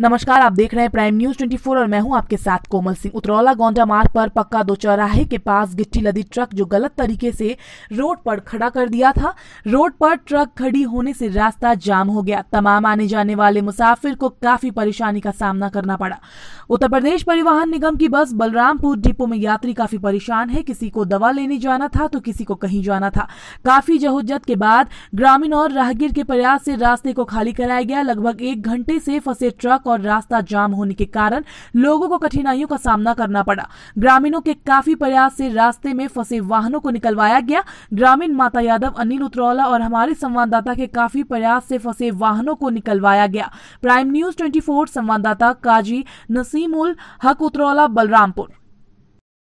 नमस्कार आप देख रहे हैं प्राइम न्यूज 24 और मैं हूं आपके साथ कोमल सिंह उतरौला गोंडा मार्ग पर पक्का दो चौराहे के पास गिट्टी लदी ट्रक जो गलत तरीके से रोड पर खड़ा कर दिया था रोड पर ट्रक खड़ी होने से रास्ता जाम हो गया तमाम आने जाने वाले मुसाफिर को काफी परेशानी का सामना करना पड़ा उत्तर प्रदेश परिवहन निगम की बस बलरामपुर डिपो में यात्री काफी परेशान है किसी को दवा लेने जाना था तो किसी को कहीं जाना था काफी जहोजत के बाद ग्रामीण और राहगीर के प्रयास से रास्ते को खाली कराया गया लगभग एक घंटे से फंसे ट्रक सड़क और रास्ता जाम होने के कारण लोगों को कठिनाइयों का सामना करना पड़ा ग्रामीणों के काफी प्रयास से रास्ते में फंसे वाहनों को निकलवाया गया ग्रामीण माता यादव अनिल उतरौला और हमारे संवाददाता के काफी प्रयास से फंसे वाहनों को निकलवाया गया प्राइम न्यूज ट्वेंटी संवाददाता काजी नसीम उल हक उतरौला बलरामपुर